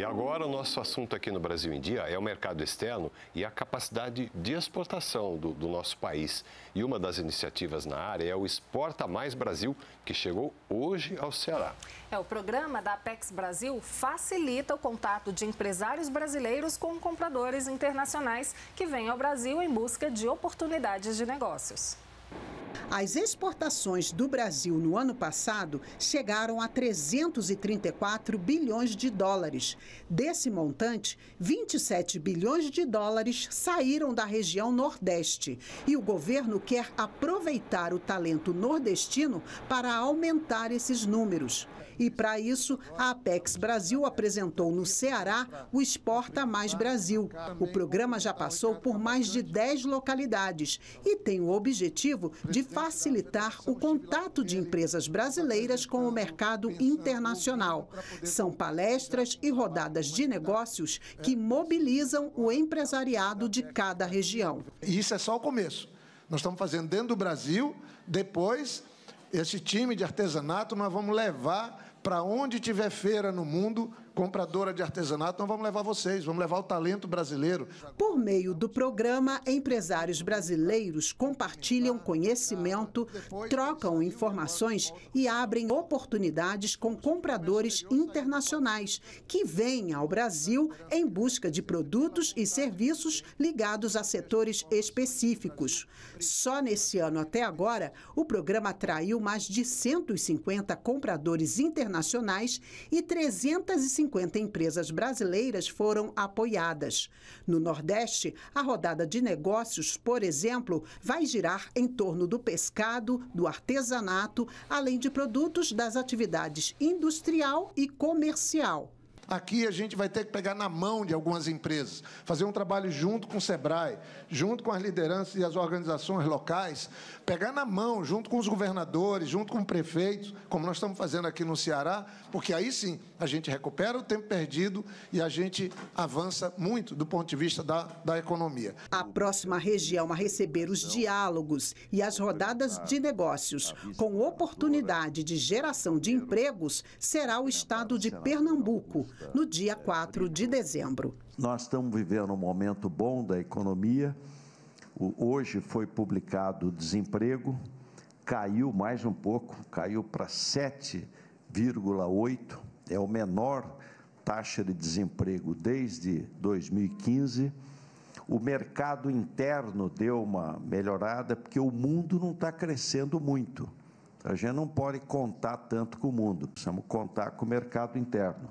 E agora o nosso assunto aqui no Brasil em Dia é o mercado externo e a capacidade de exportação do, do nosso país. E uma das iniciativas na área é o Exporta Mais Brasil, que chegou hoje ao Ceará. É, o programa da Apex Brasil facilita o contato de empresários brasileiros com compradores internacionais que vêm ao Brasil em busca de oportunidades de negócios. As exportações do Brasil no ano passado chegaram a 334 bilhões de dólares. Desse montante, 27 bilhões de dólares saíram da região Nordeste. E o governo quer aproveitar o talento nordestino para aumentar esses números. E para isso, a Apex Brasil apresentou no Ceará o Exporta Mais Brasil. O programa já passou por mais de 10 localidades e tem o objetivo de de facilitar o contato de empresas brasileiras com o mercado internacional. São palestras e rodadas de negócios que mobilizam o empresariado de cada região. Isso é só o começo. Nós estamos fazendo dentro do Brasil, depois, esse time de artesanato, nós vamos levar para onde tiver feira no mundo, compradora de artesanato, nós vamos levar vocês, vamos levar o talento brasileiro. Por meio do programa, empresários brasileiros compartilham conhecimento, trocam informações e abrem oportunidades com compradores internacionais que vêm ao Brasil em busca de produtos e serviços ligados a setores específicos. Só nesse ano até agora, o programa atraiu mais de 150 compradores internacionais internacionais e 350 empresas brasileiras foram apoiadas. No Nordeste, a rodada de negócios, por exemplo, vai girar em torno do pescado, do artesanato, além de produtos das atividades industrial e comercial. Aqui a gente vai ter que pegar na mão de algumas empresas, fazer um trabalho junto com o SEBRAE, junto com as lideranças e as organizações locais, pegar na mão, junto com os governadores, junto com prefeitos, como nós estamos fazendo aqui no Ceará, porque aí sim a gente recupera o tempo perdido e a gente avança muito do ponto de vista da, da economia. A próxima região a receber os diálogos e as rodadas de negócios com oportunidade de geração de empregos será o estado de Pernambuco no dia 4 é, de dezembro. Nós estamos vivendo um momento bom da economia. Hoje foi publicado o desemprego, caiu mais um pouco, caiu para 7,8, é o menor taxa de desemprego desde 2015. O mercado interno deu uma melhorada, porque o mundo não está crescendo muito. A gente não pode contar tanto com o mundo, precisamos contar com o mercado interno.